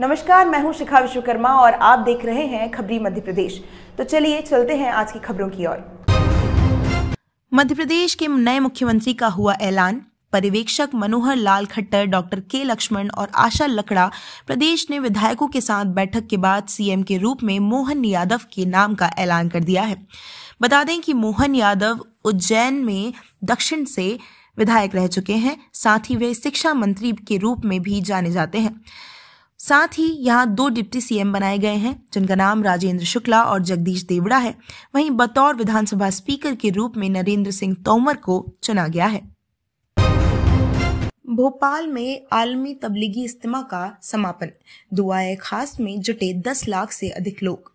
नमस्कार मैं हूं शिखा विश्वकर्मा और आप देख रहे हैं खबरी मध्य प्रदेश तो चलिए चलते हैं आज की खबरों की ओर मध्य प्रदेश के नए मुख्यमंत्री का हुआ ऐलान पर्यवेक्षक मनोहर लाल खट्टर डॉक्टर के लक्ष्मण और आशा लकड़ा प्रदेश ने विधायकों के साथ बैठक के बाद सीएम के रूप में मोहन यादव के नाम का ऐलान कर दिया है बता दें कि मोहन यादव उज्जैन में दक्षिण से विधायक रह चुके हैं साथ ही वे शिक्षा मंत्री के रूप में भी जाने जाते हैं साथ ही यहाँ दो डिप्टी सीएम बनाए गए हैं जिनका नाम राजेंद्र शुक्ला और जगदीश देवड़ा है वहीं बतौर विधानसभा स्पीकर के रूप में नरेंद्र सिंह तोमर को चुना गया है भोपाल में आलमी तबलीगी इज्तम का समापन दुआए खास में जुटे 10 लाख से अधिक लोग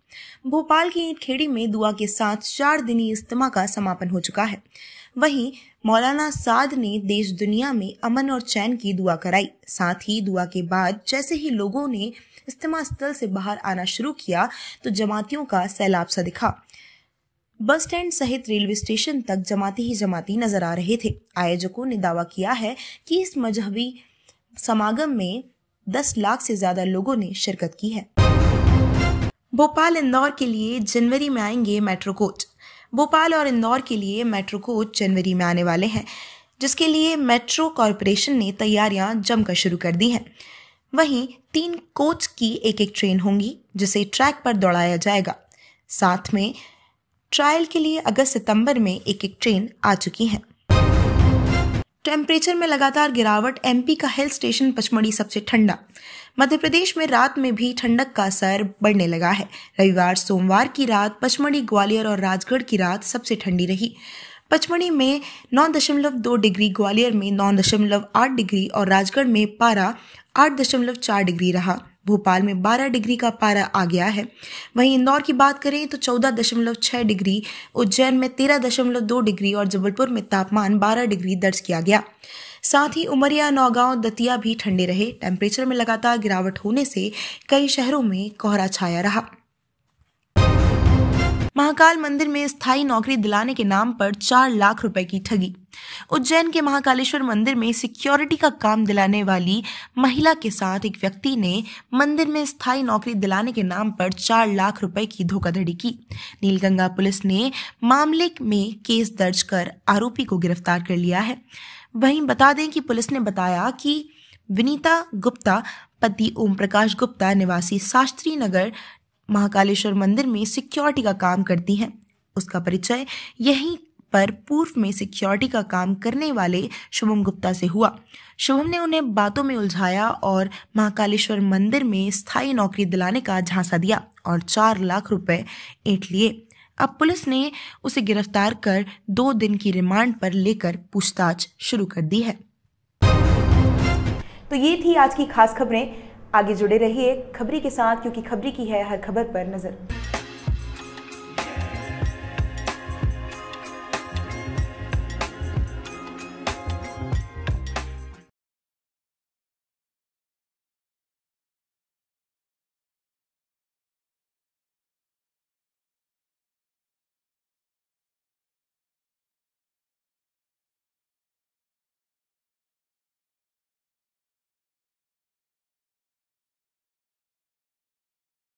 भोपाल की खेड़ी में दुआ के साथ चार दिनी इज्तम का समापन हो चुका है वहीं मौलाना साद ने देश दुनिया में अमन और चैन की दुआ कराई साथ ही दुआ के बाद जैसे ही लोगों ने इस्तेमाल स्थल से बाहर आना शुरू किया तो जमातियों का सैलाब सा दिखा बस स्टैंड सहित रेलवे स्टेशन तक जमाती ही जमाती नजर आ रहे थे आयोजकों ने दावा किया है कि इस मजहबी समागम में 10 लाख से ज्यादा लोगों ने शिरकत की है भोपाल इंदौर के लिए जनवरी में आएंगे मेट्रो कोच भोपाल और इंदौर के लिए मेट्रो कोच जनवरी में आने वाले हैं जिसके लिए मेट्रो कॉरपोरेशन ने तैयारियां जमकर शुरू कर दी हैं वहीं तीन कोच की एक एक ट्रेन होंगी जिसे ट्रैक पर दौड़ाया जाएगा साथ में ट्रायल के लिए अगस्त सितंबर में एक एक ट्रेन आ चुकी है टेम्परेचर में लगातार गिरावट एमपी का हिल स्टेशन पचमढ़ी सबसे ठंडा मध्य प्रदेश में रात में भी ठंडक का असर बढ़ने लगा है रविवार सोमवार की रात पचमढ़ी ग्वालियर और राजगढ़ की रात सबसे ठंडी रही पचमढ़ी में नौ दशमलव दो डिग्री ग्वालियर में नौ दशमलव आठ डिग्री और राजगढ़ में पारा आठ दशमलव चार डिग्री रहा भोपाल में 12 डिग्री का पारा आ गया है वहीं इंदौर की बात करें तो 14.6 डिग्री उज्जैन में 13.2 डिग्री और जबलपुर में तापमान 12 डिग्री दर्ज किया गया साथ ही उमरिया नौगांव दतिया भी ठंडे रहे टेम्परेचर में लगातार गिरावट होने से कई शहरों में कोहरा छाया रहा महाकाल मंदिर में स्थायी नौकरी दिलाने के नाम पर चार लाख रुपए की ठगी उज्जैन के महाकालेश्वर मंदिर में सिक्योरिटी का काम दिलाने वाली महिला के साथ एक व्यक्ति ने मंदिर में स्थायी नौकरी दिलाने के नाम पर चार लाख रुपए की धोखाधड़ी की नीलगंगा पुलिस ने मामले में केस दर्ज कर आरोपी को गिरफ्तार कर लिया है वहीं बता दें कि पुलिस ने बताया कि विनीता गुप्ता पति ओम प्रकाश गुप्ता निवासी शास्त्री नगर महाकालेश्वर मंदिर में सिक्योरिटी का काम करती हैं उसका परिचय यहीं पर पूर्व में सिक्योरिटी का काम करने वाले शुभम गुप्ता से हुआ शुभम ने उन्हें बातों में उलझाया और महाकालेश्वर मंदिर में स्थायी नौकरी दिलाने का झांसा दिया और चार लाख रुपए ऐंठ लिए अब पुलिस ने उसे गिरफ्तार कर दो दिन की रिमांड पर लेकर पूछताछ शुरू कर दी है तो ये थी आज की खास खबरें आगे जुड़े रहिए खबरी के साथ क्योंकि खबरी की है हर खबर पर नजर